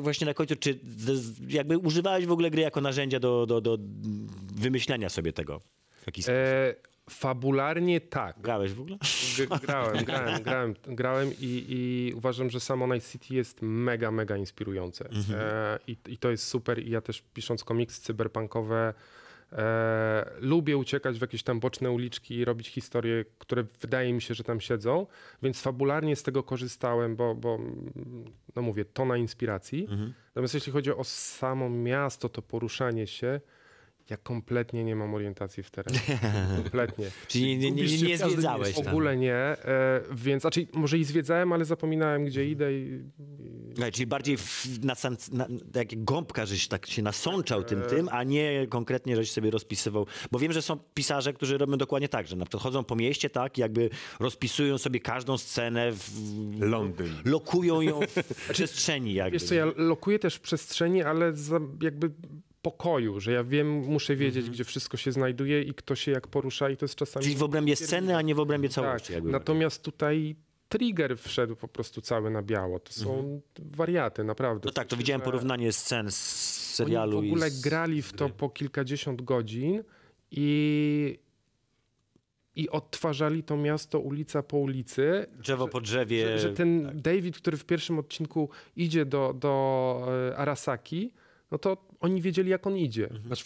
właśnie na końcu, czy jakby używałeś w ogóle gry jako narzędzia do, do, do wymyślania sobie tego w jakiś sposób? E, fabularnie tak. Grałeś w ogóle? G grałem, grałem, grałem, grałem i, i, uważam, że samo Night City jest mega, mega inspirujące. Mhm. E, i, I to jest super i ja też pisząc komiksy cyberpunkowe E, lubię uciekać w jakieś tam boczne uliczki i robić historie, które wydaje mi się, że tam siedzą, więc fabularnie z tego korzystałem, bo, bo mm, no mówię, to na inspiracji. Mhm. Natomiast jeśli chodzi o samo miasto, to poruszanie się, ja kompletnie nie mam orientacji w terenie. Kompletnie. Czyli nie, nie, nie, nie zwiedzałeś. W ogóle nie, e, więc znaczy może i zwiedzałem, ale zapominałem, gdzie idę i, i Słuchaj, czyli bardziej w, na, na, jak gąbka, żeś tak się nasączał tym e. tym, a nie konkretnie, żeś sobie rozpisywał. Bo wiem, że są pisarze, którzy robią dokładnie tak, że na przykład chodzą po mieście, tak, jakby rozpisują sobie każdą scenę w... Londyn. Lokują ją w znaczy, przestrzeni jakby. Wiesz co, ja lokuję też w przestrzeni, ale za, jakby pokoju, że ja wiem, muszę wiedzieć, mm -hmm. gdzie wszystko się znajduje i kto się jak porusza i to jest czasami... Czyli w obrębie sceny, a nie w obrębie tak. całości. Tak. Natomiast tutaj trigger wszedł po prostu cały na biało. To są mhm. wariaty, naprawdę. No tak, to widziałem e, porównanie scen z serialu. Oni w ogóle z... grali w to po kilkadziesiąt godzin i, i odtwarzali to miasto ulica po ulicy. Drzewo po drzewie. Że, że ten tak. David, który w pierwszym odcinku idzie do, do e, Arasaki, no to oni wiedzieli, jak on idzie. Mhm. Znaczy,